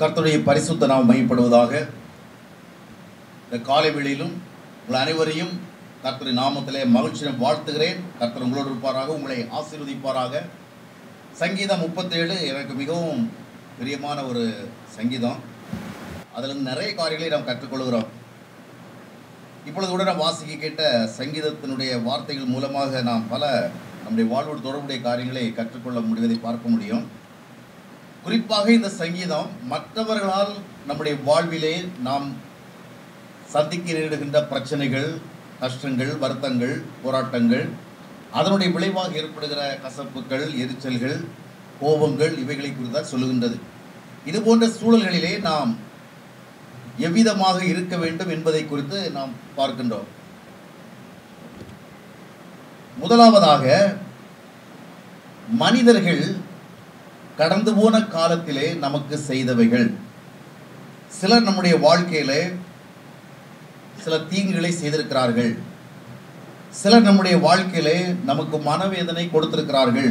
கர்த்தருடைய பரிசுத்த நாம் மையப்படுவதாக இந்த காலை வெளியிலும் உங்கள் அனைவரையும் கர்த்தரை நாமத்திலே மகிழ்ச்சியை வாழ்த்துகிறேன் கர்த்தர் உங்களோடு இருப்பாராக உங்களை ஆசீர்வதிப்பாராக சங்கீதம் முப்பத்தேழு எனக்கு மிகவும் பிரியமான ஒரு சங்கீதம் அதில் நிறைய காரியங்களை நாம் கற்றுக்கொள்கிறோம் இப்பொழுது கூட நாம் வாசிக்க கேட்ட சங்கீதத்தினுடைய வார்த்தைகள் மூலமாக நாம் பல நம்முடைய வாழ்வோடு தொடர்புடைய காரியங்களை கற்றுக்கொள்ள முடிவதை பார்க்க முடியும் குறிப்பாக இந்த சங்கீதம் மற்றவர்களால் நம்முடைய வாழ்விலே நாம் சந்திக்க நேரிடுகின்ற பிரச்சனைகள் கஷ்டங்கள் வருத்தங்கள் போராட்டங்கள் அதனுடைய விளைவாக ஏற்படுகிற கசப்புகள் எரிச்சல்கள் கோபங்கள் இவைகளை குறித்தான் சொல்லுகின்றது இது போன்ற சூழல்களிலே நாம் எவ்விதமாக இருக்க வேண்டும் என்பதை குறித்து நாம் பார்க்கின்றோம் முதலாவதாக மனிதர்கள் கடந்து போன காலத்திலே நமக்கு செய்தவைகள் சிலர் நம்முடைய வாழ்க்கையிலே சில தீங்குகளை செய்திருக்கிறார்கள் சிலர் நம்முடைய வாழ்க்கையிலே நமக்கு மனவேதனை கொடுத்திருக்கிறார்கள்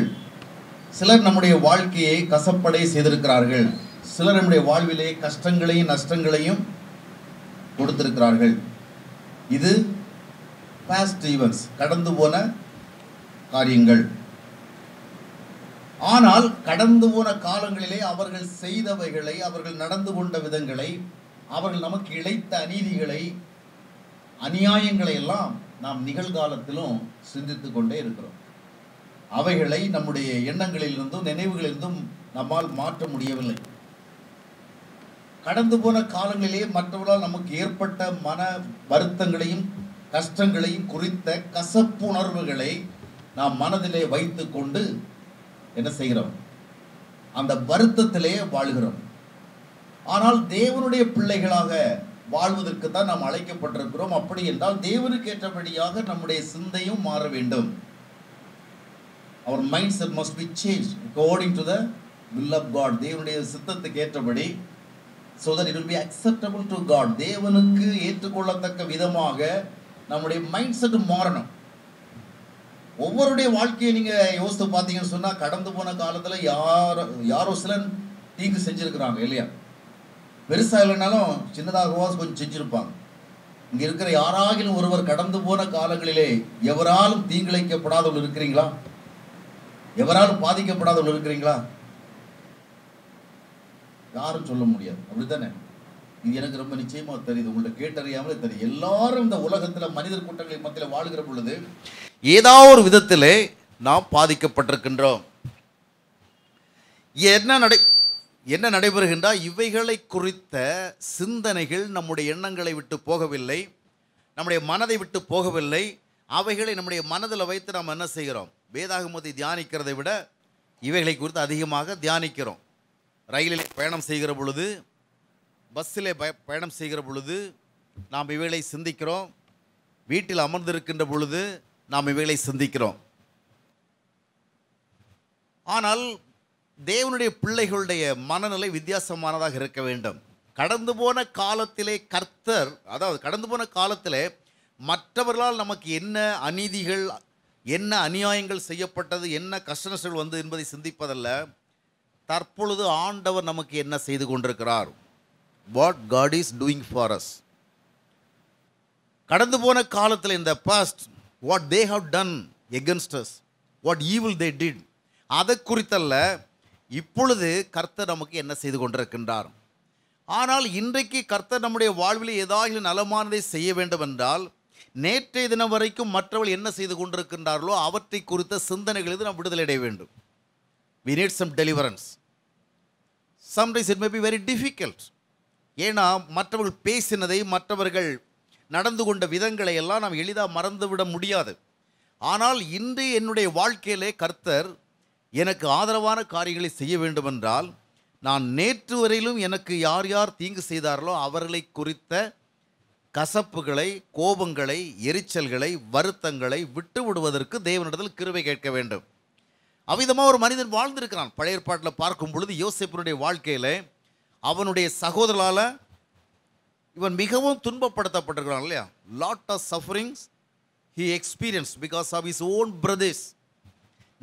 சிலர் நம்முடைய வாழ்க்கையை கசப்படை செய்திருக்கிறார்கள் சிலர் நம்முடைய வாழ்விலே கஷ்டங்களையும் நஷ்டங்களையும் கொடுத்திருக்கிறார்கள் இது பாஸ்ட் ஈவென்ட்ஸ் கடந்து போன காரியங்கள் ஆனால் கடந்து போன காலங்களிலே அவர்கள் செய்தவைகளை அவர்கள் நடந்து கொண்ட விதங்களை அவர்கள் நமக்கு இழைத்த அநீதிகளை அநியாயங்களை எல்லாம் நாம் நிகழ்காலத்திலும் சிந்தித்து கொண்டே இருக்கிறோம் அவைகளை நம்முடைய எண்ணங்களிலிருந்தும் நினைவுகளிலிருந்தும் நம்மால் மாற்ற முடியவில்லை கடந்து போன காலங்களிலே மற்றவர்களால் நமக்கு ஏற்பட்ட மன வருத்தங்களையும் கஷ்டங்களையும் குறித்த கசப்புணர்வுகளை நாம் மனதிலே வைத்து கொண்டு என்ன செய்கிறோம் அந்த வருத்தத்திலேயே வாழ்கிறோம் ஆனால் தேவனுடைய பிள்ளைகளாக வாழ்வதற்கு தான் நாம் அழைக்கப்பட்டிருக்கிறோம் அப்படி என்றால் தேவனுக்கு ஏற்றபடியாக நம்முடைய சிந்தையும் மாற வேண்டும் our mindset must be change according to the will of God தேவனுடைய சித்தத்துக்கு ஏற்றபடி so that it will be acceptable to God தேவனுக்கு ஏற்றுக்கொள்ளத்தக்க விதமாக நம்முடைய மைண்ட் செட் மாறணும் ஒவ்வொருடைய வாழ்க்கையை நீங்கள் யோசித்து பார்த்தீங்கன்னு சொன்னால் கடந்து போன காலத்தில் யார் யாரோ சிலர் தீங்கு செஞ்சுருக்கிறாங்க இல்லையா பெருசாக இல்லைனாலும் சின்னதாகவா கொஞ்சம் செஞ்சுருப்பாங்க இங்கே இருக்கிற யாராகிலும் ஒருவர் கடந்து போன காலங்களிலே எவராலும் தீங்கிழைக்கப்படாதவள் இருக்கிறீங்களா எவராலும் பாதிக்கப்படாதவள் இருக்கிறீங்களா யாரும் சொல்ல முடியாது அப்படித்தானே இது எனக்கு ரொம்ப நிச்சயமாக தெரியுது உங்கள்கிட்ட கேட்டறியாமலே தெரியும் எல்லாரும் இந்த உலகத்தில் மனிதர் கூட்டங்களை மத்தியில் வாழ்கிற பொழுது ஏதாவது ஒரு விதத்தில் நாம் பாதிக்கப்பட்டிருக்கின்றோம் என்ன நடை என்ன நடைபெறுகின்றால் இவைகளை குறித்த சிந்தனைகள் நம்முடைய எண்ணங்களை விட்டு போகவில்லை நம்முடைய மனதை விட்டு போகவில்லை அவைகளை நம்முடைய மனதில் வைத்து நாம் என்ன செய்கிறோம் வேதாகுமதி தியானிக்கிறதை விட இவைகளை குறித்து அதிகமாக தியானிக்கிறோம் ரயிலில் பயணம் செய்கிற பொழுது பஸ்ஸிலே பய பயணம் செய்கிற பொழுது நாம் இவைகளை சிந்திக்கிறோம் வீட்டில் அமர்ந்திருக்கின்ற பொழுது நாம் இவைகளை சிந்திக்கிறோம் ஆனால் தேவனுடைய பிள்ளைகளுடைய மனநிலை வித்தியாசமானதாக இருக்க வேண்டும் கடந்து போன காலத்திலே கர்த்தர் அதாவது கடந்து போன காலத்தில் மற்றவர்களால் நமக்கு என்ன அநீதிகள் என்ன அநியாயங்கள் செய்யப்பட்டது என்ன கஷ்டங்கள் வந்து என்பதை சிந்திப்பதல்ல தற்பொழுது ஆண்டவர் நமக்கு என்ன செய்து கொண்டிருக்கிறார் what God is doing for us கடந்து போன காலத்தில் இந்த past what they have done against us what evil they did அதை குறித்தல்ல இப்பொழுது கர்த்தர் நமக்கு என்ன செய்து கொண்டிருக்கின்றார் ஆனால் இன்றைக்கு கர்த்தர் நம்முடைய வாழ்வில் ஏதாவது நலமானதை செய்ய வேண்டும் என்றால் நேற்றைய தினம் வரைக்கும் மற்றவர்கள் என்ன செய்து கொண்டிருக்கின்றார்களோ அவற்றை குறித்த சிந்தனைகளிலிருந்து நாம் விடுதலை அடைய வேண்டும் we need some deliverance sometimes it may be very difficult ஏன்னா மற்றவர்கள் பேசினதை மற்றவர்கள் நடந்து கொண்ட விதங்களை எல்லாம் நாம் எளிதாக மறந்துவிட முடியாது ஆனால் இன்று என்னுடைய வாழ்க்கையிலே கர்த்தர் எனக்கு ஆதரவான காரியங்களை செய்ய வேண்டுமென்றால் நான் நேற்று வரையிலும் எனக்கு யார் யார் தீங்கு செய்தார்களோ அவர்களை குறித்த கசப்புகளை கோபங்களை எரிச்சல்களை வருத்தங்களை விட்டு விடுவதற்கு தேவனிடத்தில் கிருவை கேட்க வேண்டும் அவ்விதமாக ஒரு மனிதன் வாழ்ந்திருக்கிறான் பழைய ஏற்பாட்டில் பார்க்கும் பொழுது யோசிப்பினுடைய வாழ்க்கையில் அவனுடைய சகோதரால் இவன் மிகவும் துன்பப்படுத்தப்பட்டிருக்கிறான் இல்லையா lot of sufferings he experience because of his own brothers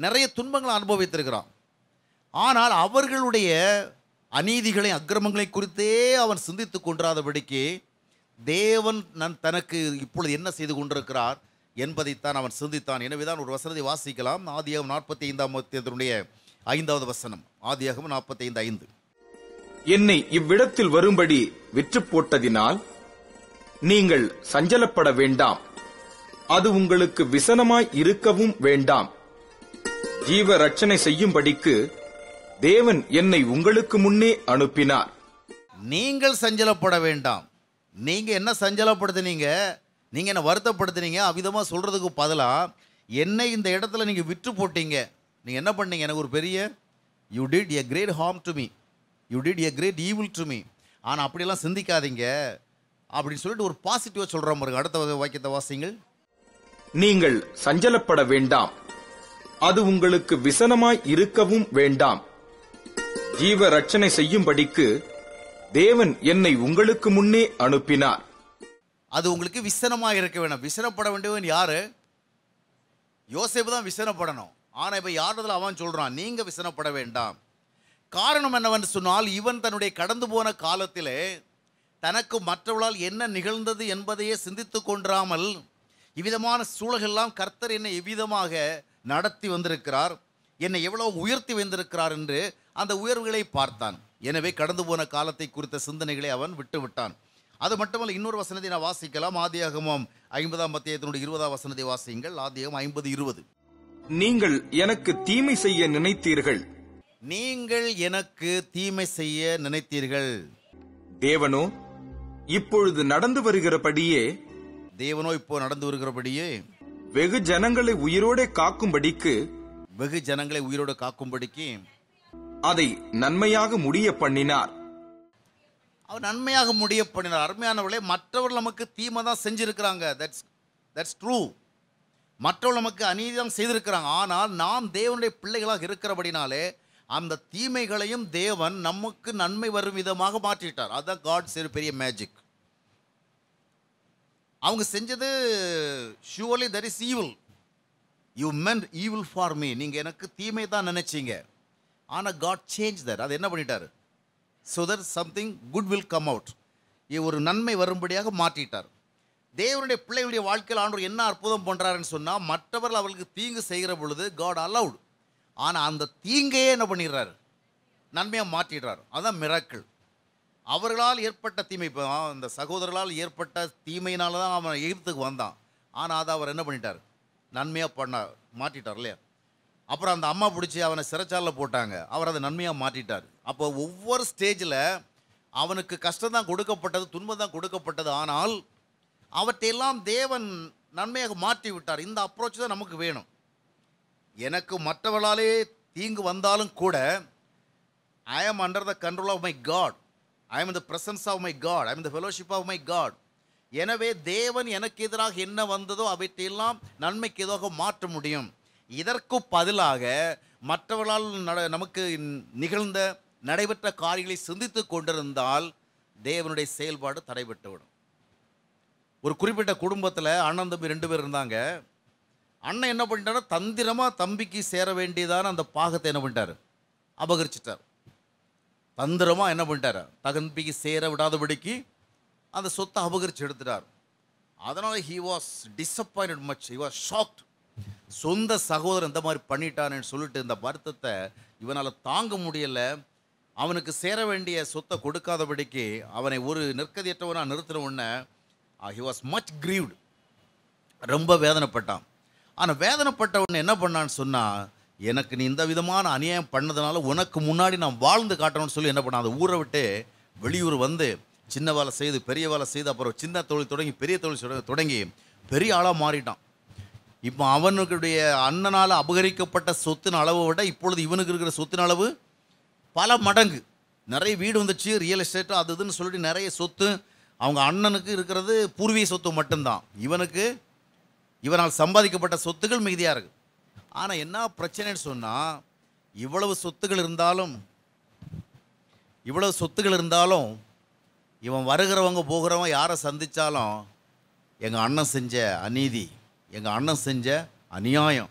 நிறைய துன்பங்களை அனுபவித்திருக்கிறான் ஆனால் அவர்களுடைய அநீதிகளை அக்கிரமங்களை குறித்தே அவன் சிந்தித்து கொண்டாதபடிக்கு தேவன் நன் தனக்கு இப்பொழுது என்ன செய்து கொண்டிருக்கிறார் என்பதைத்தான் அவன் சிந்தித்தான் எனவேதான் ஒரு வசனத்தை வாசிக்கலாம் ஆதியாகம் நாற்பத்தி ஐந்தாம் அதனுடைய ஐந்தாவது வசனம் ஆதியாகம் நாற்பத்தி ஐந்து ஐந்து என்னை இவ்விடத்தில் வரும்படி விற்று போட்டதினால் நீங்கள் சஞ்சலப்பட வேண்டாம் அது உங்களுக்கு விசனமாய் இருக்கவும் வேண்டாம் ஜீவ ரட்சணை செய்யும்படிக்கு தேவன் என்னை உங்களுக்கு முன்னே அனுப்பினார் நீங்கள் சஞ்சலப்பட வேண்டாம் நீங்க என்ன சஞ்சலப்படுத்தினீங்க நீங்க என்ன வருத்தப்படுத்தினீங்க அவ்விதமாக சொல்றதுக்கு பதிலாக என்னை இந்த இடத்துல நீங்கள் விற்று போட்டீங்க நீங்கள் என்ன பண்ணீங்க எனக்கு ஒரு பெரிய you did a great harm to me you did a great evil to me ஆனால் அப்படியெல்லாம் சிந்திக்காதீங்க அப்படின்னு சொல்லிட்டு ஒரு பாசிட்டிவாக சொல்கிற மாதிரி அடுத்த வாக்கியத்தை வாசிங்கள் நீங்கள் சஞ்சலப்பட வேண்டாம் அது உங்களுக்கு விசனமாய் இருக்கவும் வேண்டாம் ஜீவ ரட்சனை செய்யும்படிக்கு தேவன் என்னை உங்களுக்கு முன்னே அனுப்பினார் அது உங்களுக்கு விசனமாக இருக்க வேண்டாம் விசனப்பட வேண்டியவன் யாரு யோசேப்பு தான் விசனப்படணும் ஆனால் இப்ப யாரதில் அவன் சொல்கிறான் நீங்கள் விசனப்பட வேண்டாம் காரணம் என்னவென்று சொன்னால் இவன் தன்னுடைய கடந்து போன காலத்திலே தனக்கு மற்றவர்களால் என்ன நிகழ்ந்தது என்பதையே சிந்தித்து கொண்டாமல் இவ்விதமான சூழலெல்லாம் கர்த்தர் என்னை எவ்விதமாக நடத்தி வந்திருக்கிறார் என்னை எவ்வளோ உயர்த்தி வந்திருக்கிறார் என்று அந்த உயர்வுகளை பார்த்தான் எனவே கடந்து போன காலத்தை குறித்த சிந்தனைகளை அவன் விட்டுவிட்டான் அது மட்டுமல்ல இன்னொரு வசனத்தை நான் வாசிக்கலாம் ஆதியாகமம் ஐம்பதாம் மத்தியத்தினுடைய இருபதாம் வசனத்தை வாசியுங்கள் ஆதியாகம் ஐம்பது இருபது நீங்கள் எனக்கு தீமை செய்ய நினைத்தீர்கள் நீங்கள் எனக்கு தீமை செய்ய நினைத்தீர்கள் தேவனோ இப்பொழுது நடந்து வருகிறபடியே தேவனோ இப்போ நடந்து வருகிறபடியே வெகு ஜனங்களை உயிரோட காக்கும்படிக்கு வெகு ஜனங்களை உயிரோடு காக்கும்படிக்கு அதை நன்மையாக முடிய பண்ணினார் அவர் நன்மையாக முடிய பண்ணினார் அருமையானவர்களே மற்றவர்கள் நமக்கு தீமை தான் செஞ்சிருக்கிறாங்க தட்ஸ் தட்ஸ் ட்ரூ மற்றவர்கள் நமக்கு அநீதி தான் செய்திருக்கிறாங்க ஆனால் நாம் தேவனுடைய பிள்ளைகளாக இருக்கிறபடினாலே அந்த தீமைகளையும் தேவன் நமக்கு நன்மை வரும் விதமாக மாற்றிட்டார் அதுதான் காட்ஸ் பெரிய மேஜிக் அவங்க செஞ்சது surely there is evil you meant evil for me நீங்கள் எனக்கு தீமை தான் நினச்சிங்க ஆனால் காட் சேஞ்ச் தர் அது என்ன பண்ணிட்டார் so there something good will come out ஒரு நன்மை வரும்படியாக மாற்றிட்டார் தேவனுடைய பிள்ளைகளுடைய வாழ்க்கையில் ஆண்டவர் என்ன அற்புதம் பண்ணுறாருன்னு சொன்னால் மற்றவர்கள் அவர்களுக்கு தீங்கு செய்கிற பொழுது காட் அலவுட் ஆனால் அந்த தீங்கையே என்ன பண்ணிடுறாரு நன்மையாக மாற்றிடுறாரு அதுதான் மிராக்கள் அவர்களால் ஏற்பட்ட தீமை இப்போ அந்த சகோதரர்களால் ஏற்பட்ட தீமையினால தான் அவன் எகிப்துக்கு வந்தான் ஆனால் அதை அவர் என்ன பண்ணிட்டார் நன்மையாக பண்ண மாற்றிட்டார் இல்லையா அப்புறம் அந்த அம்மா பிடிச்சி அவனை சிறைச்சாலில் போட்டாங்க அவர் அதை நன்மையாக மாற்றிட்டார் அப்போ ஒவ்வொரு ஸ்டேஜில் அவனுக்கு கஷ்டம் தான் கொடுக்கப்பட்டது துன்பம் தான் கொடுக்கப்பட்டது ஆனால் அவற்றையெல்லாம் தேவன் நன்மையாக மாற்றி விட்டார் இந்த அப்ரோச் தான் நமக்கு வேணும் எனக்கு மற்றவர்களாலே தீங்கு வந்தாலும் கூட I am under the control of my God I am the presence of my God I am the fellowship of my God எனவே தேவன் எனக்கு எதிராக என்ன வந்ததோ அவற்றையெல்லாம் நன்மைக்கு எதாக மாற்ற முடியும் இதற்கு பதிலாக மற்றவர்களால் நட நமக்கு நிகழ்ந்த நடைபெற்ற காரியங்களை சிந்தித்து கொண்டிருந்தால் தேவனுடைய செயல்பாடு தடைபட்டுவிடும் ஒரு குறிப்பிட்ட குடும்பத்தில் அண்ணன் தம்பி ரெண்டு பேர் இருந்தாங்க அண்ணன் என்ன பண்ணிட்டாரு தந்திரமாக தம்பிக்கு சேர வேண்டியதான அந்த பாகத்தை என்ன பண்ணிட்டார் அபகரிச்சிட்டார் தந்திரமாக என்ன பண்ணிட்டார் தகம்பிக்கு சேர விடாதபடிக்கு அந்த சொத்தை அபகரித்து எடுத்துட்டார் அதனால் he was disappoint much he was shocked சொந்த சகோதரன் இந்த மாதிரி பண்ணிட்டான்னு சொல்லிட்டு இந்த வருத்தத்தை இவனால் தாங்க முடியலை அவனுக்கு சேர வேண்டிய சொத்தை கொடுக்காதபடிக்கு அவனை ஒரு நிற்கதியற்றவனாக நிறுத்தின உடனே ஹி வாஸ் மச் கிரீவ்டு ரொம்ப வேதனைப்பட்டான் ஆனால் வேதனைப்பட்டவன் என்ன பண்ணான்னு சொன்னால் எனக்கு நீ இந்த விதமான அநியாயம் பண்ணதுனால உனக்கு முன்னாடி நான் வாழ்ந்து காட்டணும்னு சொல்லி என்ன பண்ணான் அந்த ஊரை விட்டு வெளியூர் வந்து சின்ன வேலை செய்து பெரிய வேலை செய்து அப்புறம் சின்ன தொழில் தொடங்கி பெரிய தொழில் தொடங்கி பெரிய ஆளாக மாறிட்டான் இப்போ அவனுடைய அண்ணனால் அபகரிக்கப்பட்ட சொத்தின் அளவை விட இப்பொழுது இவனுக்கு இருக்கிற சொத்தின் அளவு பல மடங்கு நிறைய வீடு வந்துச்சு ரியல் எஸ்டேட்டு அது இதுன்னு சொல்லிட்டு நிறைய சொத்து அவங்க அண்ணனுக்கு இருக்கிறது பூர்வீக சொத்து மட்டும்தான் இவனுக்கு இவனால் சம்பாதிக்கப்பட்ட சொத்துகள் மிகுதியாக இருக்குது ஆனால் என்ன பிரச்சனைன்னு சொன்னால் இவ்வளவு சொத்துகள் இருந்தாலும் இவ்வளவு சொத்துகள் இருந்தாலும் இவன் வருகிறவங்க போகிறவன் யாரை சந்தித்தாலும் எங்கள் அண்ணன் செஞ்ச அநீதி எங்கள் அண்ணன் செஞ்ச அநியாயம்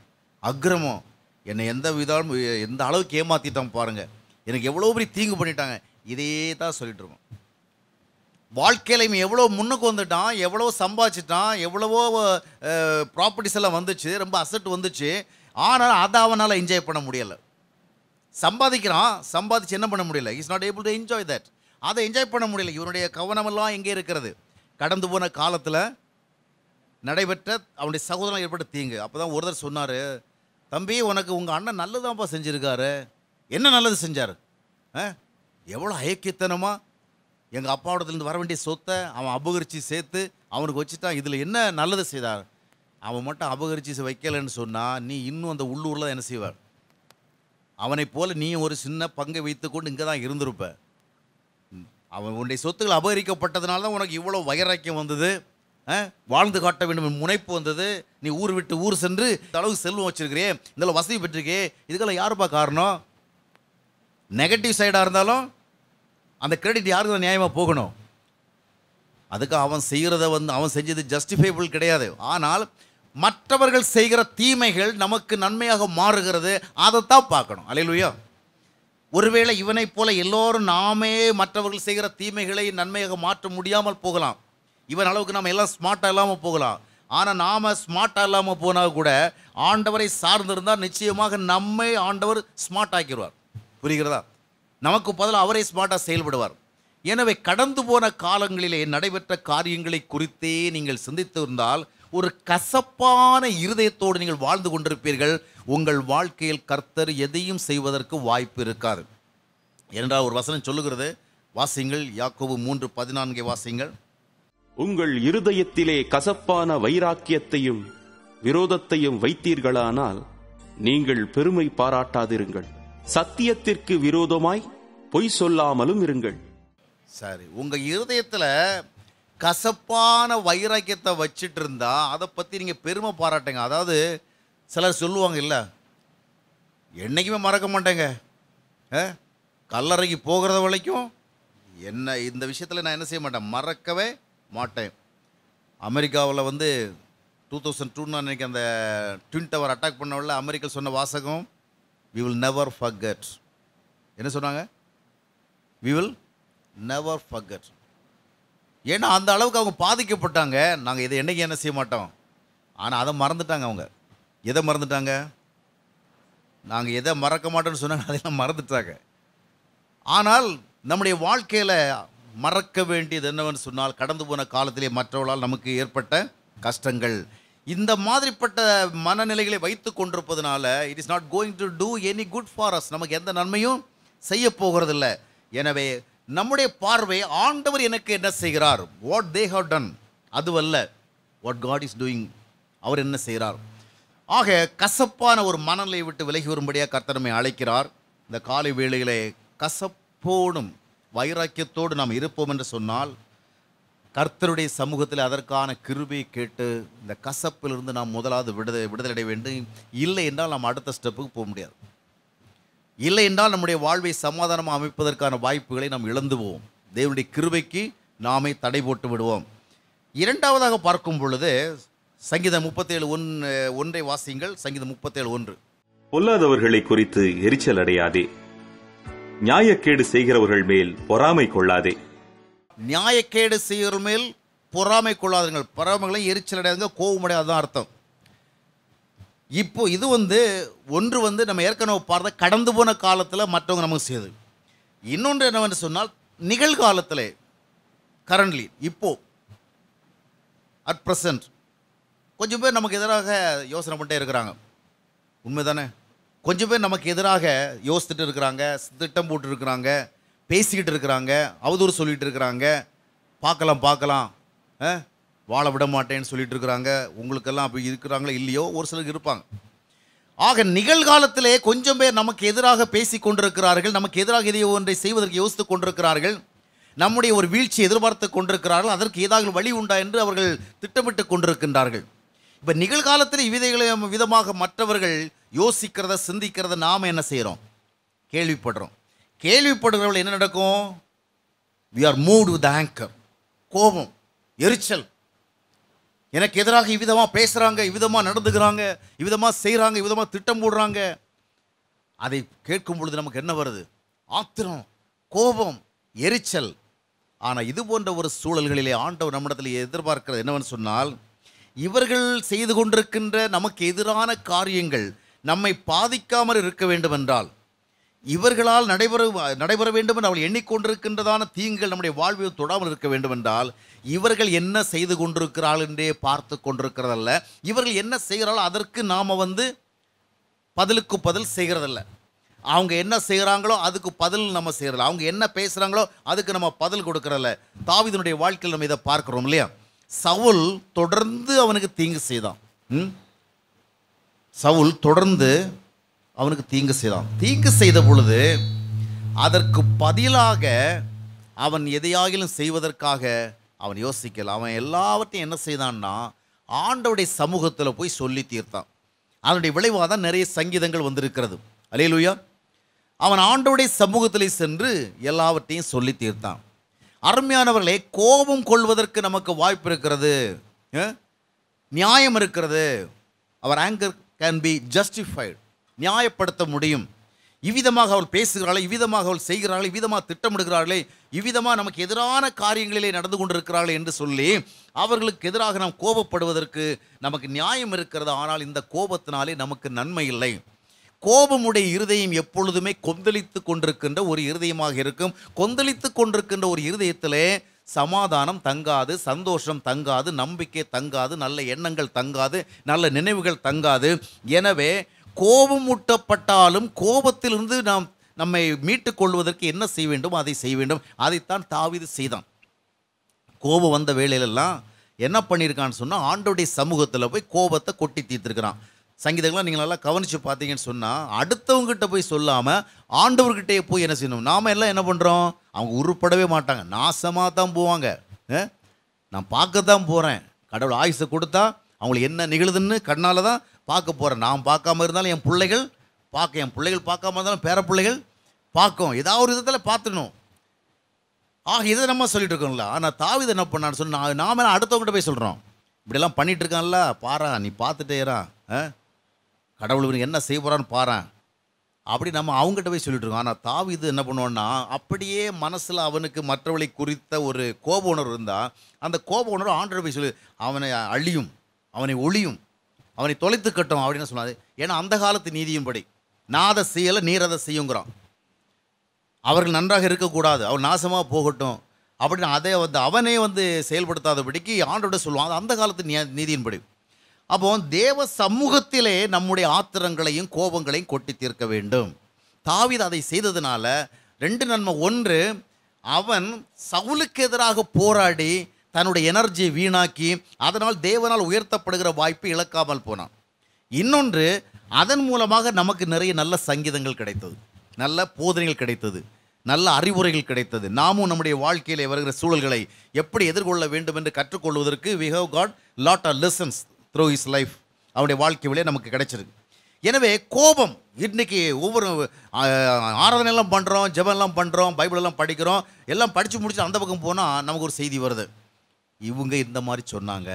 அக்ரமம் என்னை எந்த விதம் எந்த அளவுக்கு ஏமாற்றிட்டான் பாருங்கள் எனக்கு எவ்வளோ பெரிய தீங்கு பண்ணிட்டாங்க இதே தான் சொல்லிகிட்ருக்கோம் வாழ்க்கையில் இவன் எவ்வளோ முன்னுக்கு வந்துட்டான் எவ்வளோ சம்பாதிச்சிட்டான் எவ்வளவோ ப்ராப்பர்ட்டிஸ் எல்லாம் வந்துச்சு ரொம்ப அசட் வந்துச்சு ஆனால் அதை அவனால் என்ஜாய் பண்ண முடியலை சம்பாதிக்கிறான் சம்பாதிச்சு என்ன பண்ண முடியல is not able to enjoy that அதை என்ஜாய் பண்ண முடியல இவனுடைய கவனமெல்லாம் எங்கே இருக்கிறது கடந்து போன காலத்தில் நடைபெற்ற அவனுடைய சகோதரம் ஏற்பட்ட தீங்கு அப்போ தான் ஒருத்தர் சொன்னார் தம்பி உனக்கு உங்கள் அண்ணன் நல்லதான்ப்பா செஞ்சுருக்காரு என்ன நல்லது செஞ்சார் எவ்வளோ ஐக்கியத்தனமாக எங்கள் அப்பாவிடத்துலேருந்து வர வேண்டிய சொத்தை அவன் அபகரித்து சேர்த்து அவனுக்கு வச்சுட்டான் இதில் என்ன நல்லது செய்தார் அவன் மட்டும் அபகரித்து வைக்கலைன்னு சொன்னால் நீ இன்னும் அந்த உள்ளூரில் தான் என்ன செய்வார் அவனை போல் நீ ஒரு சின்ன பங்கை வைத்துக்கொண்டு இங்கே தான் இருந்திருப்ப அவன் உன்னுடைய சொத்துக்கள் அபகரிக்கப்பட்டதுனால தான் உனக்கு இவ்வளோ வயராக்கியம் வந்தது வாழ்ந்து காட்ட வேண்டும் முனைப்பு வந்தது நீ ஊர் விட்டு ஊர் சென்று இந்த அளவுக்கு செல்வம் வச்சிருக்கிறியே இதில் வசதி பெற்றிருக்கே இதுக்கெல்லாம் யாருப்பா காரணம் நெகட்டிவ் சைடாக இருந்தாலும் அந்த கிரெடிட் யாருக்கு நியாயமாக போகணும் அதுக்கு அவன் செய்கிறத வந்து அவன் செஞ்சது ஜஸ்டிஃபைபிள் கிடையாது ஆனால் மற்றவர்கள் செய்கிற தீமைகள் நமக்கு நன்மையாக மாறுகிறது அதைத்தான் பார்க்கணும் அலையிலுயா ஒருவேளை இவனைப் போல எல்லோரும் நாமே மற்றவர்கள் செய்கிற தீமைகளை நன்மையாக மாற்ற முடியாமல் போகலாம் இவன் அளவுக்கு நம்ம எல்லாம் ஸ்மார்ட்டாக இல்லாமல் போகலாம் ஆனால் நாம் ஸ்மார்ட்டாக இல்லாமல் போனால் கூட ஆண்டவரை சார்ந்திருந்தால் நிச்சயமாக நம்மை ஆண்டவர் ஸ்மார்ட் ஆக்கிடுவார் புரிகிறதா நமக்கு பதில் அவரே ஸ்மார்ட்டாக செயல்படுவார் எனவே கடந்து போன காலங்களிலே நடைபெற்ற காரியங்களை குறித்தே நீங்கள் சிந்தித்து இருந்தால் ஒரு கசப்பான இருதயத்தோடு நீங்கள் வாழ்ந்து கொண்டிருப்பீர்கள் உங்கள் வாழ்க்கையில் கர்த்தர் எதையும் செய்வதற்கு வாய்ப்பு இருக்காது என்றால் ஒரு வசனம் சொல்லுகிறது வாசிங்கள் யாக்கோவு மூன்று பதினான்கை வாசிங்கள் உங்கள் இருதயத்திலே கசப்பான வைராக்கியத்தையும் விரோதத்தையும் வைத்தீர்களானால் நீங்கள் பெருமை பாராட்டாதிருங்கள் சத்தியத்திற்கு விரோதமாய் பொய் சொல்லாமலும் இருங்கள் சரி உங்க இருதயத்துல கசப்பான வைராக்கியத்தை வச்சுட்டு இருந்தா அதை பத்தி நீங்க பெருமை பாராட்டுங்க அதாவது சிலர் சொல்லுவாங்க இல்லை என்னைக்குமே மறக்க மாட்டேங்க கல்லறைக்கு போகிறத வரைக்கும் என்ன இந்த விஷயத்தில் நான் என்ன செய்ய மாட்டேன் மறக்கவே மாட்டேன் அமெரிக்காவில் வந்து டூ தௌசண்ட் டூன்னு அன்னைக்கு அந்த ட்வின் டவர் அட்டாக் பண்ணவில் அமெரிக்கா சொன்ன வாசகம் வி வில் நெவர் ஃபர்கட் என்ன சொன்னாங்க வி வில் நெவர் ஃபர்கட் ஏன்னா அந்த அளவுக்கு அவங்க பாதிக்கப்பட்டாங்க நாங்கள் இதை என்றைக்கு என்ன செய்ய மாட்டோம் ஆனால் அதை மறந்துட்டாங்க அவங்க எதை மறந்துட்டாங்க நாங்கள் எதை மறக்க மாட்டோம்னு சொன்னாங்க அதெல்லாம் மறந்துட்டாங்க ஆனால் நம்முடைய வாழ்க்கையில் மறக்க வேண்டியது என்னவென்னு சொன்னால் கடந்து போன காலத்திலே மற்றவர்களால் நமக்கு ஏற்பட்ட கஷ்டங்கள் இந்த மாதிரிப்பட்ட மனநிலைகளை வைத்து கொண்டிருப்பதுனால it is not going to do any good for us நமக்கு எந்த நன்மையும் செய்ய போகிறதில்ல எனவே நம்முடைய பார்வை ஆண்டவர் எனக்கு என்ன செய்கிறார் வாட் தே ஹவ் டன் அதுவல்ல வாட் காட் இஸ் டூயிங் அவர் என்ன செய்கிறார் ஆக கசப்பான ஒரு மனநிலையை விட்டு விலகி வரும்படியாக கர்த்தனமை அழைக்கிறார் இந்த காலை வேளையிலே கசப்போடும் வைராக்கியத்தோடு நாம் இருப்போம் என்று சொன்னால் கர்த்தருடைய சமூகத்தில் அதற்கான கிருபையை கேட்டு இந்த கசப்பிலிருந்து நாம் முதலாவது விடுதலை விடுதலை அடைய வேண்டும் இல்லை என்றால் நாம் அடுத்த ஸ்டெப்புக்கு போக முடியாது இல்லை என்றால் நம்முடைய வாழ்வை சமாதானமாக அமைப்பதற்கான வாய்ப்புகளை நாம் இழந்துவோம் தேவனுடைய கிருபைக்கு நாமே தடை போட்டு விடுவோம் இரண்டாவதாக பார்க்கும் பொழுது சங்கீதம் முப்பத்தேழு ஒன் ஒன்றை வாசியுங்கள் சங்கீதம் முப்பத்தேழு ஒன்று பொல்லாதவர்களை குறித்து எரிச்சல் அடையாதே நியாயக்கேடு செய்கிறவர்கள் மேல் பொறாமை கொள்ளாதே நியாயக்கேடு செய்கிற மேல் பொறாமை கொள்ளாதீர்கள் பொறாமைகளையும் எரிச்சல் அடையாதுங்க கோவமடையாது தான் அர்த்தம் இப்போ இது வந்து ஒன்று வந்து நம்ம ஏற்கனவே பார்த்த கடந்து போன காலத்தில் மற்றவங்க நமக்கு செய்யுது இன்னொன்று என்னவென்று சொன்னால் நிகழ்காலத்தில் கரண்ட்லி இப்போ அட் ப்ரெசன்ட் கொஞ்சம் பேர் நமக்கு எதிராக யோசனை பண்ணிட்டே இருக்கிறாங்க உண்மை தானே கொஞ்சம் பேர் நமக்கு எதிராக யோசித்துட்டு இருக்கிறாங்க திட்டம் போட்டுருக்குறாங்க பேசிக்கிட்டு இருக்கிறாங்க அவதூறு சொல்லிகிட்டு இருக்கிறாங்க பார்க்கலாம் பார்க்கலாம் வாழ விட மாட்டேன்னு சொல்லிட்டு இருக்கிறாங்க உங்களுக்கெல்லாம் அப்படி இருக்கிறாங்களோ இல்லையோ ஒரு சிலருக்கு இருப்பாங்க ஆக நிகழ்காலத்திலே கொஞ்சம் பேர் நமக்கு எதிராக பேசி கொண்டிருக்கிறார்கள் நமக்கு எதிராக இதை ஒன்றை செய்வதற்கு யோசித்து கொண்டிருக்கிறார்கள் நம்முடைய ஒரு வீழ்ச்சி எதிர்பார்த்து கொண்டிருக்கிறார்கள் அதற்கு ஏதாவது வழி உண்டா என்று அவர்கள் திட்டமிட்டு கொண்டிருக்கின்றார்கள் இப்போ நிகழ்காலத்தில் விதைகளை விதமாக மற்றவர்கள் யோசிக்கிறத சிந்திக்கிறத நாம் என்ன செய்கிறோம் கேள்விப்படுறோம் கேள்விப்படுகிறவர்கள் என்ன நடக்கும் we are moved with anger கோபம் எரிச்சல் எனக்கு எதிராக இவ்விதமாக பேசுகிறாங்க இவ்விதமாக நடந்துக்கிறாங்க இவ்விதமாக செய்கிறாங்க இவ்விதமாக திட்டம் போடுறாங்க அதை கேட்கும் பொழுது நமக்கு என்ன வருது ஆத்திரம் கோபம் எரிச்சல் ஆனால் இது போன்ற ஒரு சூழல்களிலே ஆண்டவர் நம்மிடத்தில் எதிர்பார்க்கிறது என்னவென்னு சொன்னால் இவர்கள் செய்து கொண்டிருக்கின்ற நமக்கு எதிரான காரியங்கள் நம்மை பாதிக்காமல் இருக்க வேண்டுமென்றால் இவர்களால் நடைபெற நடைபெற வேண்டும் என்று அவள் எண்ணிக்கொண்டிருக்கின்றதான தீங்குகள் நம்முடைய வாழ்வில் தொடாமல் இருக்க வேண்டும் என்றால் இவர்கள் என்ன செய்து கொண்டிருக்கிறாள் என்றே பார்த்து கொண்டிருக்கிறதல்ல இவர்கள் என்ன செய்கிறாளோ அதற்கு நாம் வந்து பதிலுக்கு பதில் செய்கிறதில்ல அவங்க என்ன செய்கிறாங்களோ அதுக்கு பதில் நம்ம செய்கிறதில்ல அவங்க என்ன பேசுகிறாங்களோ அதுக்கு நம்ம பதில் கொடுக்குறதில்ல தாவிதனுடைய வாழ்க்கையில் நம்ம இதை பார்க்குறோம் இல்லையா சவுல் தொடர்ந்து அவனுக்கு தீங்கு செய்தான் சவுல் தொடர்ந்து அவனுக்கு தீங்கு செய்தான் தீங்கு செய்த பொழுது அதற்கு பதிலாக அவன் எதையாகிலும் செய்வதற்காக அவன் யோசிக்கல அவன் எல்லாவற்றையும் என்ன செய்தான்னா ஆண்டவுடைய சமூகத்தில் போய் சொல்லி தீர்த்தான் அதனுடைய விளைவாக தான் நிறைய சங்கீதங்கள் வந்திருக்கிறது அலையலுயா அவன் ஆண்டோடைய சமூகத்தில் சென்று எல்லாவற்றையும் சொல்லி தீர்த்தான் அருமையானவர்களே கோபம் கொள்வதற்கு நமக்கு வாய்ப்பு இருக்கிறது நியாயம் இருக்கிறது our anger can be justified நியாயப்படுத்த முடியும் இவ்விதமாக அவள் பேசுகிறாளே இவ்விதமாக அவள் செய்கிறாள் இவ்விதமாக திட்டமிடுகிறார்களே இவ்விதமாக நமக்கு எதிரான காரியங்களிலே நடந்து கொண்டிருக்கிறார்கள் என்று சொல்லி அவர்களுக்கு எதிராக நாம் கோபப்படுவதற்கு நமக்கு நியாயம் இருக்கிறது ஆனால் இந்த கோபத்தினாலே நமக்கு நன்மை இல்லை கோபமுடைய இருதயம் எப்பொழுதுமே கொந்தளித்து கொண்டிருக்கின்ற ஒரு இருதயமாக இருக்கும் கொந்தளித்து கொண்டிருக்கின்ற ஒரு இருதயத்திலே சமாதானம் தங்காது சந்தோஷம் தங்காது நம்பிக்கை தங்காது நல்ல எண்ணங்கள் தங்காது நல்ல நினைவுகள் தங்காது எனவே கோபம் ஊட்டப்பட்டாலும் கோபத்திலிருந்து நாம் நம்மை மீட்டுக் கொள்வதற்கு என்ன செய்ய வேண்டும் அதை செய்ய வேண்டும் அதைத்தான் தாவிது செய்தான் கோபம் வந்த வேலையிலெல்லாம் என்ன பண்ணியிருக்கான்னு சொன்னால் ஆண்டோடைய சமூகத்தில் போய் கோபத்தை கொட்டி தீர்த்துருக்கிறான் சங்கீதங்களாம் நீங்கள் நல்லா கவனித்து பார்த்தீங்கன்னு சொன்னால் அடுத்தவங்ககிட்ட போய் சொல்லாமல் ஆண்டவர்கிட்டே போய் என்ன செய்யணும் நாம் எல்லாம் என்ன பண்ணுறோம் அவங்க உருப்படவே மாட்டாங்க நாசமாக தான் போவாங்க நான் பார்க்க தான் போகிறேன் கடவுள் ஆயுசை கொடுத்தா அவங்களுக்கு என்ன நிகழுதுன்னு கண்ணால் தான் பார்க்க போகிறேன் நான் பார்க்காம இருந்தாலும் என் பிள்ளைகள் பார்க்க என் பிள்ளைகள் பார்க்காம இருந்தாலும் பேர பிள்ளைகள் பார்க்கும் ஏதாவது ஒரு விதத்தில் பார்த்துடணும் ஆக இதை நம்ம சொல்லிட்டு இருக்கோம்ல ஆனால் தாவித என்ன பண்ணான்னு சொல்லி நான் நாம அடுத்தவங்ககிட்ட போய் சொல்கிறோம் இப்படிலாம் பண்ணிகிட்டு இருக்கான்ல பாரா நீ பார்த்துட்டேரா கடவுள் இவனுக்கு என்ன செய்ய போகிறான்னு பாரு அப்படி நம்ம அவங்ககிட்ட போய் சொல்லிட்டு இருக்கோம் ஆனால் தாவிது என்ன பண்ணுவோன்னா அப்படியே மனசில் அவனுக்கு மற்றவளை குறித்த ஒரு கோப உணர்வு இருந்தால் அந்த கோப உணர்வு ஆண்டரை போய் சொல்லி அவனை அழியும் அவனை ஒழியும் அவனை தொலைத்துக்கட்டும் அப்படின்னு சொன்னார் ஏன்னா அந்த காலத்து நான் நாத செய்யலை நீர் அதை செய்யுங்கிறான் அவர்கள் நன்றாக இருக்கக்கூடாது அவன் நாசமாக போகட்டும் அப்படின்னு அதை வந்து அவனே வந்து செயல்படுத்தாதபடிக்கு ஆண்டோட சொல்லுவான் அந்த காலத்து நீதியின்படி அப்போ தேவ சமூகத்திலே நம்முடைய ஆத்திரங்களையும் கோபங்களையும் கொட்டி தீர்க்க வேண்டும் தாவித அதை செய்ததுனால ரெண்டு நன்மை ஒன்று அவன் சவுலுக்கு எதிராக போராடி தன்னுடைய எனர்ஜியை வீணாக்கி அதனால் தேவனால் உயர்த்தப்படுகிற வாய்ப்பு இழக்காமல் போனான் இன்னொன்று அதன் மூலமாக நமக்கு நிறைய நல்ல சங்கீதங்கள் கிடைத்தது நல்ல போதனைகள் கிடைத்தது நல்ல அறிவுரைகள் கிடைத்தது நாமும் நம்முடைய வாழ்க்கையில் வருகிற சூழல்களை எப்படி எதிர்கொள்ள வேண்டும் என்று கற்றுக்கொள்வதற்கு we have got lot of lessons through his life அவருடைய வாழ்க்கை நமக்கு கிடைச்சிருக்கு எனவே கோபம் இன்றைக்கி ஒவ்வொரு ஆராதனையெல்லாம் பண்ணுறோம் ஜபெல்லாம் பண்ணுறோம் பைபிளெல்லாம் படிக்கிறோம் எல்லாம் படித்து முடிச்சு அந்த பக்கம் போனால் நமக்கு ஒரு செய்தி வருது இவங்க இந்த மாதிரி சொன்னாங்க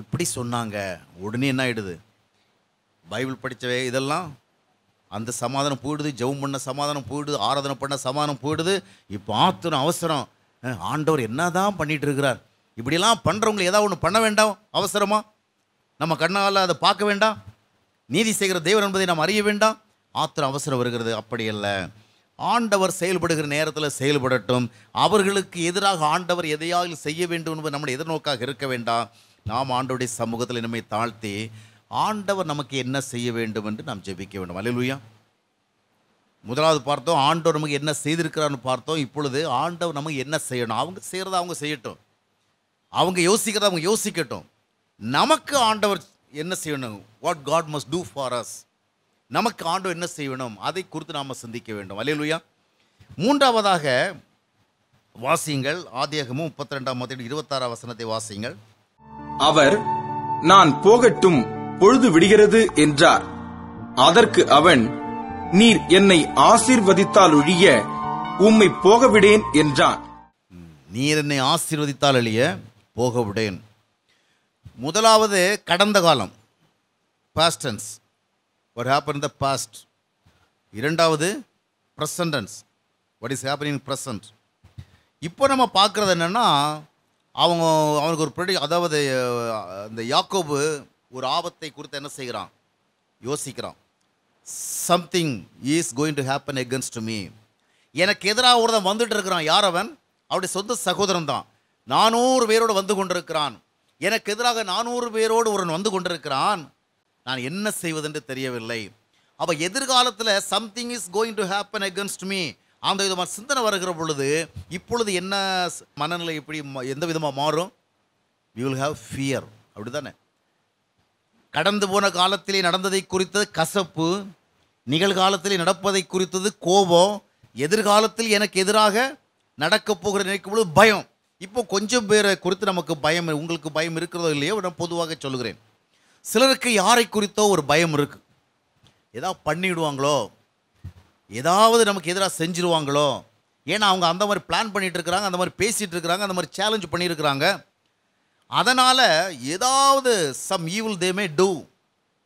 இப்படி சொன்னாங்க உடனே என்ன ஆகிடுது பைபிள் படித்தவே இதெல்லாம் அந்த சமாதானம் போயிடுது ஜெபம் பண்ண சமாதானம் போயிடுது ஆராதனை பண்ண சமாதானம் போயிடுது இப்போ ஆத்திரம் அவசரம் ஆண்டவர் என்ன தான் பண்ணிகிட்டு இருக்கிறார் இப்படிலாம் பண்ணுறவங்களை ஏதாவது ஒன்று பண்ண வேண்டாம் அவசரமாக நம்ம கண்ணால் அதை பார்க்க வேண்டாம் நீதி செய்கிற தெய்வம் என்பதை நாம் அறிய வேண்டாம் ஆத்திரம் அவசரம் வருகிறது அப்படி இல்லை ஆண்டவர் செயல்படுகிற நேரத்தில் செயல்படட்டும் அவர்களுக்கு எதிராக ஆண்டவர் எதையாவது செய்ய வேண்டும் என்பது நம்முடைய எதிர்நோக்காக இருக்க வேண்டாம் நாம் ஆண்டோடைய சமூகத்தில் நம்மை தாழ்த்தி ஆண்டவர் நமக்கு என்ன செய்ய வேண்டும் என்று நாம் ஜெபிக்க வேண்டும் அலிலுயா முதலாவது பார்த்தோம் ஆண்டவர் நமக்கு என்ன செய்திருக்கிறான்னு பார்த்தோம் இப்பொழுது ஆண்டவர் நமக்கு என்ன செய்யணும் அவங்க செய்கிறத அவங்க செய்யட்டும் அவங்க யோசிக்கிறத அவங்க யோசிக்கட்டும் நமக்கு ஆண்டவர் என்ன செய்யணும் what God must do for us நமக்கு ஆண்டு என்ன செய்யணும் அதை குறித்து நாம் சிந்திக்க வேண்டும் அலையலுயா மூன்றாவதாக வாசியுங்கள் ஆதியகமும் முப்பத்தி ரெண்டாம் மத்தியில் இருபத்தாறாம் வசனத்தை வாசியுங்கள் அவர் நான் போகட்டும் பொழுது விடுகிறது என்றார் அதற்கு அவன் நீர் என்னை ஆசீர்வதித்தால் ஒழிய உம்மை போகவிடேன் என்றான் நீர் என்னை ஆசீர்வதித்தால் போக போகவிடேன் முதலாவது கடந்த காலம் past tense what happen in the past இரண்டாவது present tense what is happen in present இப்போ நம்ம பார்க்குறது என்னென்னா அவங்க அவனுக்கு ஒரு ப்ரெடி அதாவது இந்த யாக்கோபு ஒரு ஆபத்தை குறித்து என்ன செய்கிறான் யோசிக்கிறான் something is going to happen against me எனக்கு எதிராக ஒருத்தன் வந்துட்டு இருக்கிறான் யார் அவன் அவருடைய சொந்த சகோதரன் தான் நானூறு பேரோடு வந்து கொண்டிருக்கிறான் எனக்கு எதிராக நானூறு பேரோடு ஒருவன் வந்து கொண்டிருக்கிறான் நான் என்ன செய்வதென்று தெரியவில்லை அப்போ எதிர்காலத்தில் something is going to happen against me அந்த விதமான சிந்தனை வருகிற பொழுது இப்பொழுது என்ன மனநிலை எப்படி எந்த விதமாக மாறும் யூ வில் ஹாவ் ஃபியர் அப்படி தானே கடந்து போன காலத்திலே நடந்ததை குறித்தது கசப்பு நிகழ்காலத்திலே நடப்பதை குறித்தது கோபம் எதிர்காலத்தில் எனக்கு எதிராக நடக்கப் போகிற நினைக்கும் பொழுது பயம் இப்போ கொஞ்சம் பேரை குறித்து நமக்கு பயம் உங்களுக்கு பயம் இருக்கிறதோ இல்லையோ நான் பொதுவாக சொல்கிறேன் சிலருக்கு யாரை குறித்தோ ஒரு பயம் இருக்குது ஏதாவது பண்ணிவிடுவாங்களோ ஏதாவது நமக்கு எதிராக செஞ்சுருவாங்களோ ஏன்னா அவங்க அந்த மாதிரி பிளான் பண்ணிகிட்டு இருக்கிறாங்க அந்த மாதிரி பேசிகிட்டு இருக்கிறாங்க அந்த மாதிரி சேலஞ்ச் பண்ணியிருக்கிறாங்க அதனால் ஏதாவது சம் ஈவில் தேமே டூ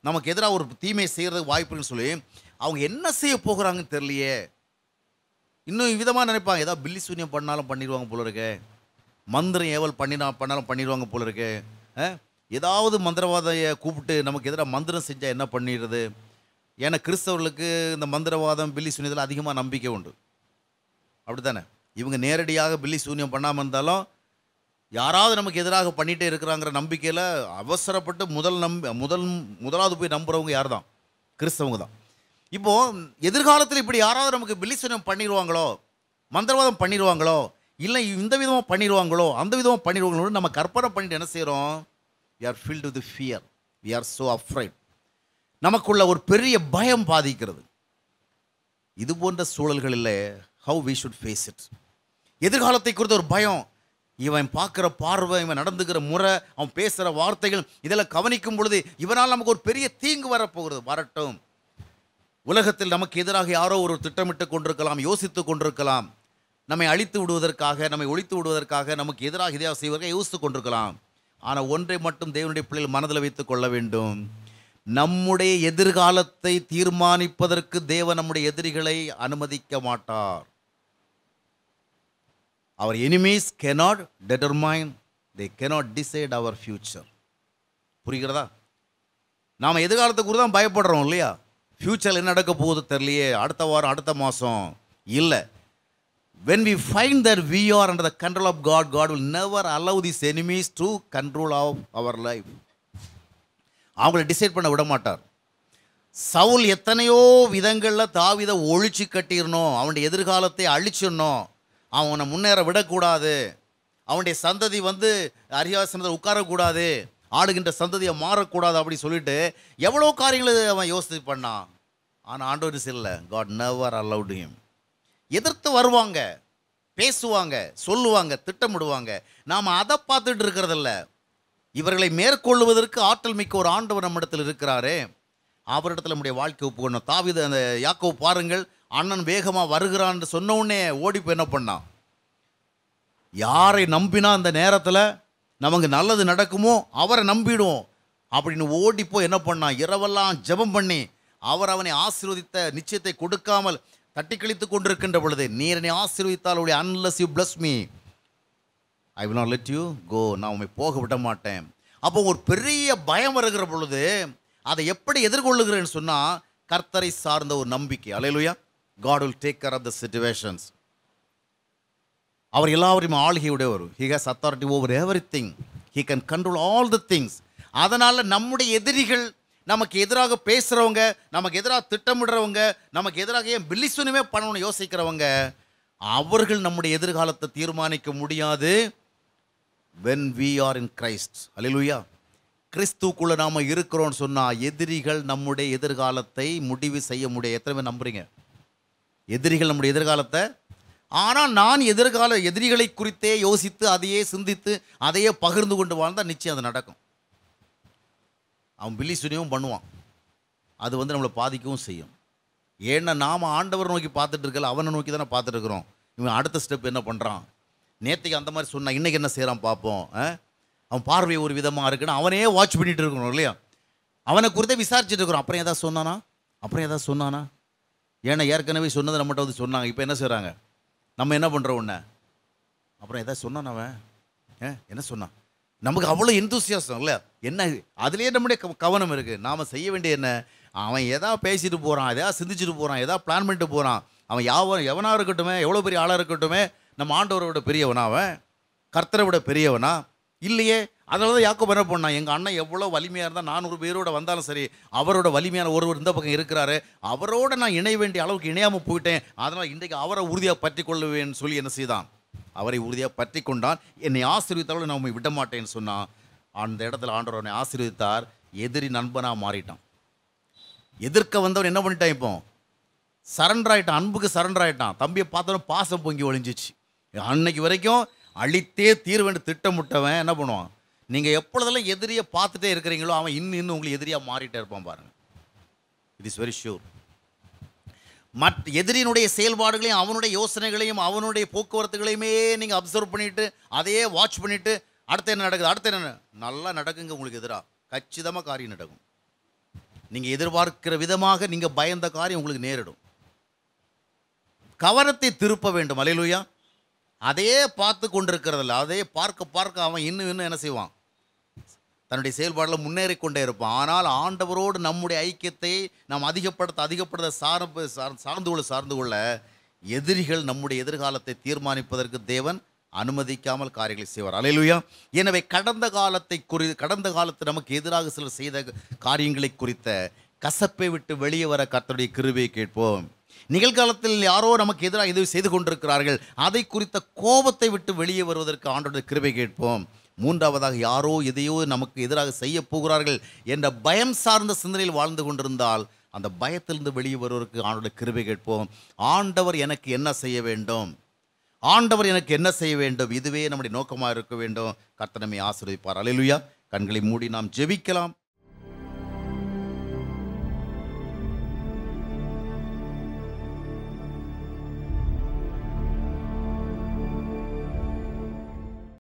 நமக்கு எதிராக ஒரு தீமை செய்கிறதுக்கு வாய்ப்புன்னு சொல்லி அவங்க என்ன செய்ய போகிறாங்கன்னு தெரியலையே இன்னும் விதமாக நினைப்பாங்க ஏதாவது பில்லி சூன்யம் பண்ணாலும் பண்ணிடுவாங்க போல இருக்கு மந்திரம் ஏவல் பண்ணினா பண்ணாலும் பண்ணிடுவாங்க போல இருக்கு ஏதாவது மந்திரவாதையை கூப்பிட்டு நமக்கு எதிராக மந்திரம் செஞ்சால் என்ன பண்ணிடுறது ஏன்னா கிறிஸ்தவர்களுக்கு இந்த மந்திரவாதம் பில்லி சூனியத்தில் அதிகமாக நம்பிக்கை உண்டு அப்படி தானே இவங்க நேரடியாக பில்லி சூன்யம் பண்ணாமல் இருந்தாலும் யாராவது நமக்கு எதிராக பண்ணிகிட்டே இருக்கிறாங்கிற நம்பிக்கையில் அவசரப்பட்டு முதல் நம்பி முதல் முதலாவது போய் நம்புகிறவங்க யார் தான் கிறிஸ்தவங்க தான் இப்போது எதிர்காலத்தில் இப்படி யாராவது நமக்கு பில்லி சூன்யம் பண்ணிடுவாங்களோ மந்திரவாதம் பண்ணிடுவாங்களோ இல்லை இந்த விதமாக பண்ணிடுவாங்களோ அந்த விதமாக பண்ணிடுவாங்களோன்னு நம்ம கற்பனை பண்ணிட்டு என்ன செய்கிறோம் are filled with fear we are so afraid நமக்குள்ள ஒரு பெரிய பயம் பாதிக்கிறது இது போன்ற சூழல்களில் how we should face it எதிர்காலத்தை குறித்த ஒரு பயம் இவன் பார்க்குற பார்வை இவன் நடந்துக்கிற முறை அவன் பேசுகிற வார்த்தைகள் இதெல்லாம் கவனிக்கும் பொழுது இவனால் நமக்கு ஒரு பெரிய தீங்கு வரப்போகிறது வரட்டும் உலகத்தில் நமக்கு எதிராக யாரோ ஒரு திட்டமிட்டு கொண்டிருக்கலாம் யோசித்து கொண்டிருக்கலாம் நம்மை அழித்து விடுவதற்காக நம்மை ஒழித்து விடுவதற்காக நமக்கு எதிராக இதையாக செய்வதற்காக யோசித்து கொண்டிருக்கலாம் ஆனால் ஒன்றை மட்டும் தேவனுடைய பிள்ளைகள் மனதில் வைத்துக் கொள்ள வேண்டும் நம்முடைய எதிர்காலத்தை தீர்மானிப்பதற்கு தேவன் நம்முடைய எதிரிகளை அனுமதிக்க மாட்டார் our enemies cannot determine they cannot decide our future புரிகிறதா நாம் எதிர்காலத்துக்கு தான் பயப்படுறோம் இல்லையா ஃப்யூச்சரில் என்ன நடக்க போகுது தெரியலையே அடுத்த வாரம் அடுத்த மாதம் இல்லை when we find that we are under the control of God God will never allow this enemies to control of our life அவங்கள டிசைட் பண்ண விட மாட்டார் சவுல் எத்தனையோ விதங்களில் தாவிதை ஒழிச்சு கட்டிடணும் அவனுடைய எதிர்காலத்தை அழிச்சிடணும் அவனை முன்னேற விடக்கூடாது அவனுடைய சந்ததி வந்து அரியாசனத்தில் உட்காரக்கூடாது ஆளுகின்ற சந்ததியை மாறக்கூடாது அப்படின்னு சொல்லிட்டு எவ்வளோ காரியங்களை அவன் யோசித்து பண்ணான் ஆனால் ஆண்டோரிஸ் இல்லை காட் நெவர் அலவுட் ஹிம் எதிர்த்து வருவாங்க பேசுவாங்க சொல்லுவாங்க திட்டமிடுவாங்க நாம் அதை பார்த்துட்டு இருக்கிறதில்ல இவர்களை மேற்கொள்வதற்கு ஆற்றல் மிக்க ஒரு ஆண்டவர் நம்மிடத்தில் இருக்கிறாரே அவரிடத்துல நம்முடைய வாழ்க்கை ஒப்புக்கணும் தாவித அந்த யாக்கோ பாருங்கள் அண்ணன் வேகமாக வருகிறான்னு சொன்னவுடனே ஓடி போய் என்ன பண்ணான் யாரை நம்பினா அந்த நேரத்தில் நமக்கு நல்லது நடக்குமோ அவரை நம்பிடுவோம் அப்படின்னு ஓடிப்போ என்ன பண்ணான் இரவெல்லாம் ஜெபம் பண்ணி அவர் அவனை ஆசீர்வதித்த நிச்சயத்தை கொடுக்காமல் தட்டி கழித்துக் கொண்டிருக்கின்ற பொழுது நீர் என்னை ஆசீர்வித்தால் உடைய unless you bless me I will not let you go நான் உண்மை போக விட மாட்டேன் அப்போ ஒரு பெரிய பயம் வருகிற பொழுது அதை எப்படி எதிர்கொள்ளுகிறேன்னு சொன்னால் கர்த்தரை சார்ந்த ஒரு நம்பிக்கை அலையிலுயா God will take care of the situations அவர் எல்லாவரையும் ஆளுகையுடையவர் he has authority over everything he can control all the things அதனால் நம்முடைய எதிரிகள் நமக்கு எதிராக பேசுகிறவங்க நமக்கு எதிராக திட்டமிடுறவங்க நமக்கு எதிராக ஏன் பில்லிசுனுமே பண்ணணும்னு யோசிக்கிறவங்க அவர்கள் நம்முடைய எதிர்காலத்தை தீர்மானிக்க முடியாது when we are in Christ அலிலுயா கிறிஸ்துக்குள்ளே நாம் இருக்கிறோம்னு சொன்னால் எதிரிகள் நம்முடைய எதிர்காலத்தை முடிவு செய்ய முடியாது எத்தனை பேர் நம்புறீங்க எதிரிகள் நம்முடைய எதிர்காலத்தை ஆனால் நான் எதிர்கால எதிரிகளை குறித்தே யோசித்து அதையே சிந்தித்து அதையே பகிர்ந்து கொண்டு வாழ்ந்தால் நிச்சயம் அது நடக்கும் அவன் பில்லி சுனியவும் பண்ணுவான் அது வந்து நம்மளை பாதிக்கவும் செய்யும் ஏன்னா நாம் ஆண்டவர் நோக்கி பார்த்துட்டு இருக்கல அவனை நோக்கி தானே பார்த்துட்ருக்குறோம் இவன் அடுத்த ஸ்டெப் என்ன பண்ணுறான் நேற்றுக்கு அந்த மாதிரி சொன்னால் இன்றைக்கி என்ன செய்கிறான் பார்ப்போம் அவன் பார்வை ஒரு விதமாக இருக்குன்னு அவனே வாட்ச் பண்ணிகிட்டு இருக்கணும் இல்லையா அவனை குறித்தே விசாரிச்சுட்டு இருக்கிறோம் அப்புறம் எதாவது சொன்னானா அப்புறம் எதாவது சொன்னானா ஏன்னா ஏற்கனவே சொன்னதை நம்மகிட்ட வந்து சொன்னாங்க இப்போ என்ன செய்கிறாங்க நம்ம என்ன பண்ணுறோம் உன்ன அப்புறம் எதாவது சொன்னான் அவன் என்ன சொன்னான் நமக்கு அவ்வளோ எந்தூசியாசம் இல்லை என்ன அதுலேயே நம்முடைய கவனம் இருக்குது நாம் செய்ய வேண்டிய என்ன அவன் எதா பேசிட்டு போகிறான் எதா சிந்திச்சுட்டு போகிறான் எதா பிளான் பண்ணிட்டு போகிறான் அவன் யாவன் எவனாக இருக்கட்டும் எவ்வளோ பெரிய ஆளாக இருக்கட்டும் நம்ம ஆண்டவரை விட பெரியவனா அவன் கர்த்தரை விட பெரியவனா இல்லையே அதனால தான் யாக்கோ பண்ண பண்ணான் எங்கள் அண்ணன் எவ்வளோ வலிமையாக இருந்தால் நானூறு பேரோட வந்தாலும் சரி அவரோட வலிமையான ஒருவர் இந்த பக்கம் இருக்கிறாரு அவரோட நான் இணைய வேண்டிய அளவுக்கு இணையாமல் போயிட்டேன் அதனால் இன்றைக்கு அவரை உறுதியாக பற்றி கொள்ளுவேன்னு சொல்லி என்ன செய்தான் அவரை உறுதியாக பற்றி கொண்டான் என்னை ஆசீர்வித்தாலும் நான் உண்மை மாட்டேன்னு சொன்னான் அந்த இடத்துல ஆண்டவர் அவனை ஆசீர்வித்தார் எதிரி நண்பனாக மாறிட்டான் எதிர்க்க வந்தவன் என்ன பண்ணிட்டான் இப்போ சரண்டர் ஆகிட்டான் அன்புக்கு சரண்டர் ஆகிட்டான் தம்பியை பார்த்தாலும் பாசம் பொங்கி ஒழிஞ்சிச்சு அன்னைக்கு வரைக்கும் அழித்தே தீர்வென்று திட்டமிட்டவன் என்ன பண்ணுவான் நீங்கள் எப்பொழுதெல்லாம் எதிரியை பார்த்துட்டே இருக்கிறீங்களோ அவன் இன்னும் இன்னும் உங்களுக்கு எதிரியாக மாறிட்டே இருப்பான் பாருங்கள் இட் இஸ் வெரி ஷூர் மற்ற எதிரினுடைய செயல்பாடுகளையும் அவனுடைய யோசனைகளையும் அவனுடைய போக்குவரத்துகளையுமே நீங்கள் அப்சர்வ் பண்ணிவிட்டு அதையே வாட்ச் பண்ணிவிட்டு அடுத்து என்ன நடக்குது அடுத்து என்ன நல்லா நடக்குங்க உங்களுக்கு எதிராக கச்சிதமாக காரியம் நடக்கும் நீங்கள் எதிர்பார்க்கிற விதமாக நீங்கள் பயந்த காரியம் உங்களுக்கு நேரிடும் கவனத்தை திருப்ப வேண்டும் அலையிலுயா அதையே பார்த்து கொண்டிருக்கிறதில்ல அதையே பார்க்க பார்க்க அவன் இன்னும் இன்னும் என்ன செய்வான் தன்னுடைய செயல்பாடில் முன்னேறி கொண்டே இருப்போம் ஆனால் ஆண்டவரோடு நம்முடைய ஐக்கியத்தை நாம் அதிகப்படுத்த அதிகப்படுத்த சார்பு சார்ந்து கொள்ள சார்ந்து கொள்ள எதிரிகள் நம்முடைய எதிர்காலத்தை தீர்மானிப்பதற்கு தேவன் அனுமதிக்காமல் காரியங்களை செய்வார் அலையிலுயா எனவே கடந்த காலத்தை குறி கடந்த காலத்தில் நமக்கு எதிராக சிலர் செய்த காரியங்களை குறித்த கசப்பை விட்டு வெளியே வர கத்தனுடைய கிருவியை கேட்போம் நிகழ்காலத்தில் யாரோ நமக்கு எதிராக இது செய்து கொண்டிருக்கிறார்கள் அதை குறித்த கோபத்தை விட்டு வெளியே வருவதற்கு ஆண்டோட கிருபை கேட்போம் மூன்றாவதாக யாரோ எதையோ நமக்கு எதிராக செய்ய போகிறார்கள் என்ற பயம் சார்ந்த சிந்தனையில் வாழ்ந்து கொண்டிருந்தால் அந்த பயத்திலிருந்து வெளியே வருவதற்கு ஆண்டோட கிருபை கேட்போம் ஆண்டவர் எனக்கு என்ன செய்ய வேண்டும் ஆண்டவர் எனக்கு என்ன செய்ய வேண்டும் இதுவே நம்முடைய நோக்கமாக இருக்க வேண்டும் கர்த்தனமை ஆசிரியப்பார் அலையிலுயா கண்களை மூடி நாம் ஜெபிக்கலாம்